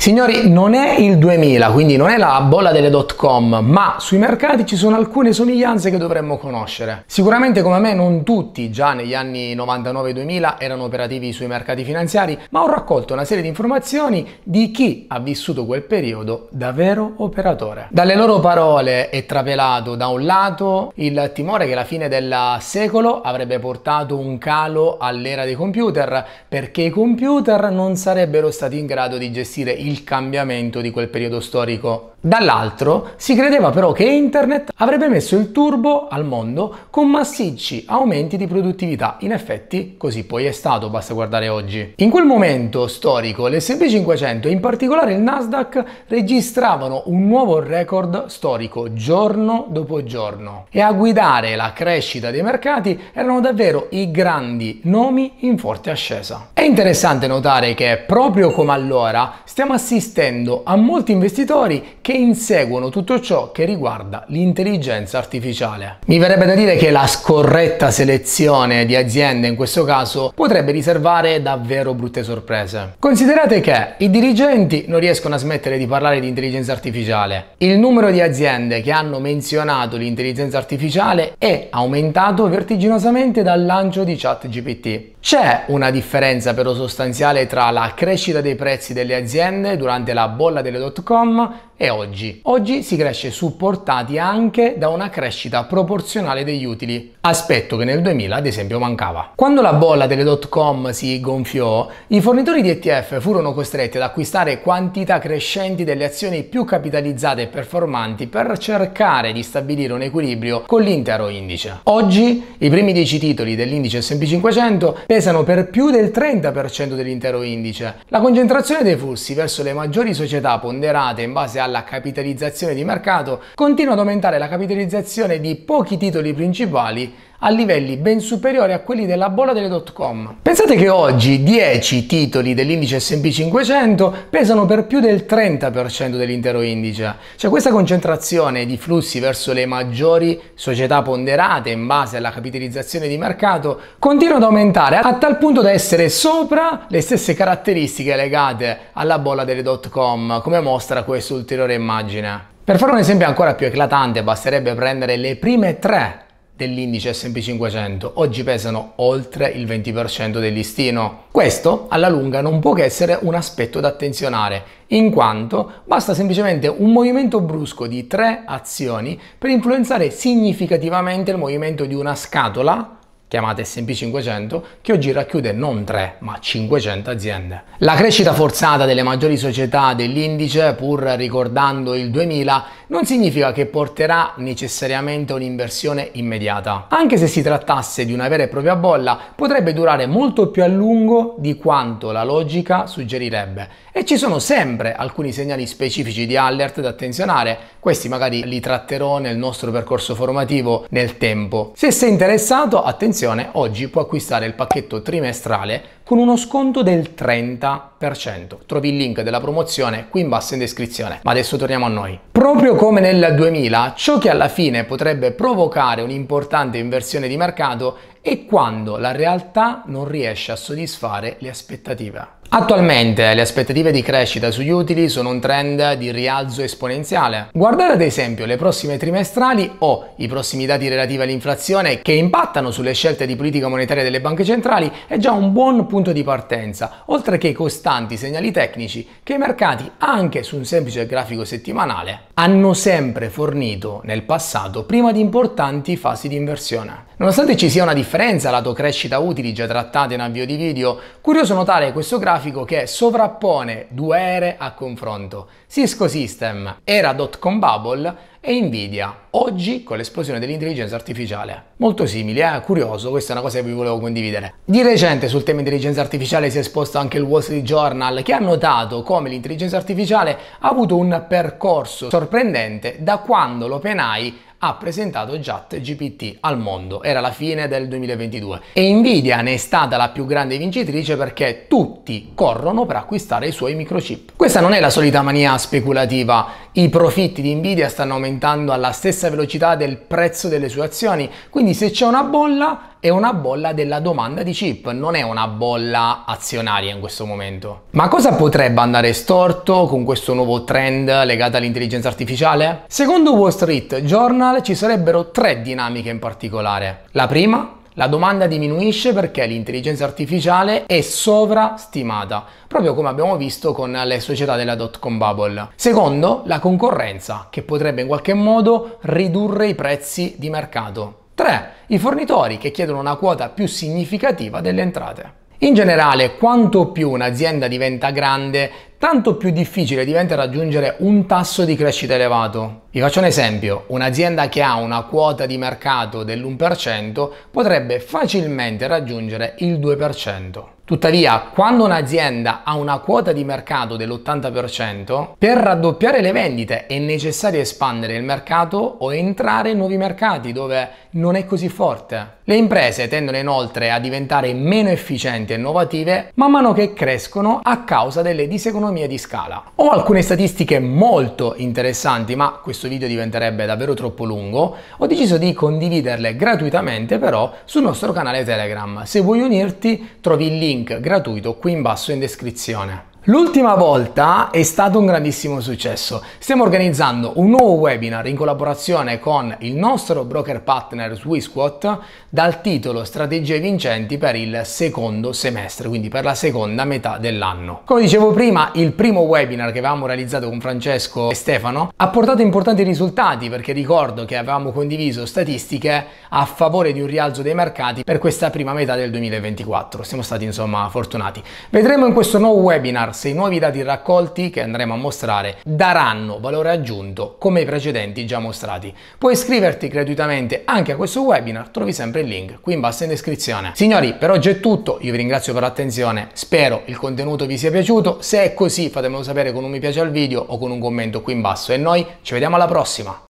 Signori, non è il 2000, quindi non è la bolla delle dot com, ma sui mercati ci sono alcune somiglianze che dovremmo conoscere. Sicuramente come me non tutti già negli anni 99-2000 erano operativi sui mercati finanziari, ma ho raccolto una serie di informazioni di chi ha vissuto quel periodo davvero operatore. Dalle loro parole è trapelato da un lato il timore che la fine del secolo avrebbe portato un calo all'era dei computer, perché i computer non sarebbero stati in grado di gestire il il cambiamento di quel periodo storico Dall'altro si credeva però che Internet avrebbe messo il turbo al mondo con massicci aumenti di produttività. In effetti così poi è stato, basta guardare oggi. In quel momento storico l'SP 500 e in particolare il Nasdaq registravano un nuovo record storico giorno dopo giorno e a guidare la crescita dei mercati erano davvero i grandi nomi in forte ascesa. È interessante notare che proprio come allora stiamo assistendo a molti investitori che che inseguono tutto ciò che riguarda l'intelligenza artificiale. Mi verrebbe da dire che la scorretta selezione di aziende in questo caso potrebbe riservare davvero brutte sorprese. Considerate che i dirigenti non riescono a smettere di parlare di intelligenza artificiale. Il numero di aziende che hanno menzionato l'intelligenza artificiale è aumentato vertiginosamente dal lancio di ChatGPT. C'è una differenza però sostanziale tra la crescita dei prezzi delle aziende durante la bolla delle dot com e oggi. Oggi si cresce supportati anche da una crescita proporzionale degli utili, aspetto che nel 2000 ad esempio mancava. Quando la bolla delle dot com si gonfiò, i fornitori di ETF furono costretti ad acquistare quantità crescenti delle azioni più capitalizzate e performanti per cercare di stabilire un equilibrio con l'intero indice. Oggi i primi 10 titoli dell'indice S&P 500 pesano per più del 30% dell'intero indice. La concentrazione dei flussi verso le maggiori società ponderate in base alla alla capitalizzazione di mercato, continua ad aumentare la capitalizzazione di pochi titoli principali a livelli ben superiori a quelli della bolla delle dot com. Pensate che oggi 10 titoli dell'indice SP 500 pesano per più del 30% dell'intero indice. Cioè questa concentrazione di flussi verso le maggiori società ponderate in base alla capitalizzazione di mercato continua ad aumentare a tal punto da essere sopra le stesse caratteristiche legate alla bolla delle dot com, come mostra questa ulteriore immagine. Per fare un esempio ancora più eclatante basterebbe prendere le prime tre dell'indice SP500, oggi pesano oltre il 20% del listino. Questo alla lunga non può che essere un aspetto da attenzionare, in quanto basta semplicemente un movimento brusco di tre azioni per influenzare significativamente il movimento di una scatola chiamate S&P 500, che oggi racchiude non 3 ma 500 aziende. La crescita forzata delle maggiori società dell'indice, pur ricordando il 2000, non significa che porterà necessariamente un'inversione immediata. Anche se si trattasse di una vera e propria bolla, potrebbe durare molto più a lungo di quanto la logica suggerirebbe. E ci sono sempre alcuni segnali specifici di alert da attenzionare, questi magari li tratterò nel nostro percorso formativo nel tempo. Se sei interessato, attenzione Attenzione, oggi puoi acquistare il pacchetto trimestrale con uno sconto del 30%. Trovi il link della promozione qui in basso in descrizione. Ma adesso torniamo a noi. Proprio come nel 2000, ciò che alla fine potrebbe provocare un'importante inversione di mercato è quando la realtà non riesce a soddisfare le aspettative. Attualmente le aspettative di crescita sugli utili sono un trend di rialzo esponenziale. Guardare ad esempio le prossime trimestrali o i prossimi dati relativi all'inflazione che impattano sulle scelte di politica monetaria delle banche centrali è già un buon punto di partenza, oltre che i costanti segnali tecnici che i mercati, anche su un semplice grafico settimanale, hanno sempre fornito nel passato prima di importanti fasi di inversione. Nonostante ci sia una differenza lato crescita utili già trattata in avvio di video, curioso notare questo grafico grafico che sovrappone due ere a confronto. Cisco System era dot-com bubble e Nvidia oggi con l'esplosione dell'intelligenza artificiale. Molto simile, eh? curioso, questa è una cosa che vi volevo condividere. Di recente sul tema intelligenza artificiale si è esposto anche il Wall Street Journal che ha notato come l'intelligenza artificiale ha avuto un percorso sorprendente da quando l'OpenAI ha presentato ChatGPT al mondo, era la fine del 2022 e Nvidia ne è stata la più grande vincitrice perché tutti corrono per acquistare i suoi microchip. Questa non è la solita mania speculativa, i profitti di Nvidia stanno aumentando alla stessa velocità del prezzo delle sue azioni, quindi se c'è una bolla è una bolla della domanda di chip, non è una bolla azionaria in questo momento. Ma cosa potrebbe andare storto con questo nuovo trend legato all'intelligenza artificiale? Secondo Wall Street Journal ci sarebbero tre dinamiche in particolare. La prima la domanda diminuisce perché l'intelligenza artificiale è sovrastimata, proprio come abbiamo visto con le società della dot-com bubble. Secondo, la concorrenza, che potrebbe in qualche modo ridurre i prezzi di mercato. 3. I fornitori che chiedono una quota più significativa delle entrate. In generale, quanto più un'azienda diventa grande, tanto più difficile diventa raggiungere un tasso di crescita elevato. Vi faccio un esempio, un'azienda che ha una quota di mercato dell'1% potrebbe facilmente raggiungere il 2%. Tuttavia, quando un'azienda ha una quota di mercato dell'80%, per raddoppiare le vendite è necessario espandere il mercato o entrare in nuovi mercati dove non è così forte. Le imprese tendono inoltre a diventare meno efficienti e innovative man mano che crescono a causa delle diseconomie economia di scala. Ho alcune statistiche molto interessanti, ma questo video diventerebbe davvero troppo lungo. Ho deciso di condividerle gratuitamente però sul nostro canale Telegram. Se vuoi unirti trovi il link gratuito qui in basso in descrizione. L'ultima volta è stato un grandissimo successo. Stiamo organizzando un nuovo webinar in collaborazione con il nostro broker partner SwissQuote dal titolo Strategie vincenti per il secondo semestre, quindi per la seconda metà dell'anno. Come dicevo prima, il primo webinar che avevamo realizzato con Francesco e Stefano ha portato importanti risultati perché ricordo che avevamo condiviso statistiche a favore di un rialzo dei mercati per questa prima metà del 2024. Siamo stati insomma fortunati. Vedremo in questo nuovo webinar Mars i nuovi dati raccolti che andremo a mostrare daranno valore aggiunto come i precedenti già mostrati. Puoi iscriverti gratuitamente anche a questo webinar, trovi sempre il link qui in basso in descrizione. Signori, per oggi è tutto, io vi ringrazio per l'attenzione, spero il contenuto vi sia piaciuto, se è così fatemelo sapere con un mi piace al video o con un commento qui in basso e noi ci vediamo alla prossima!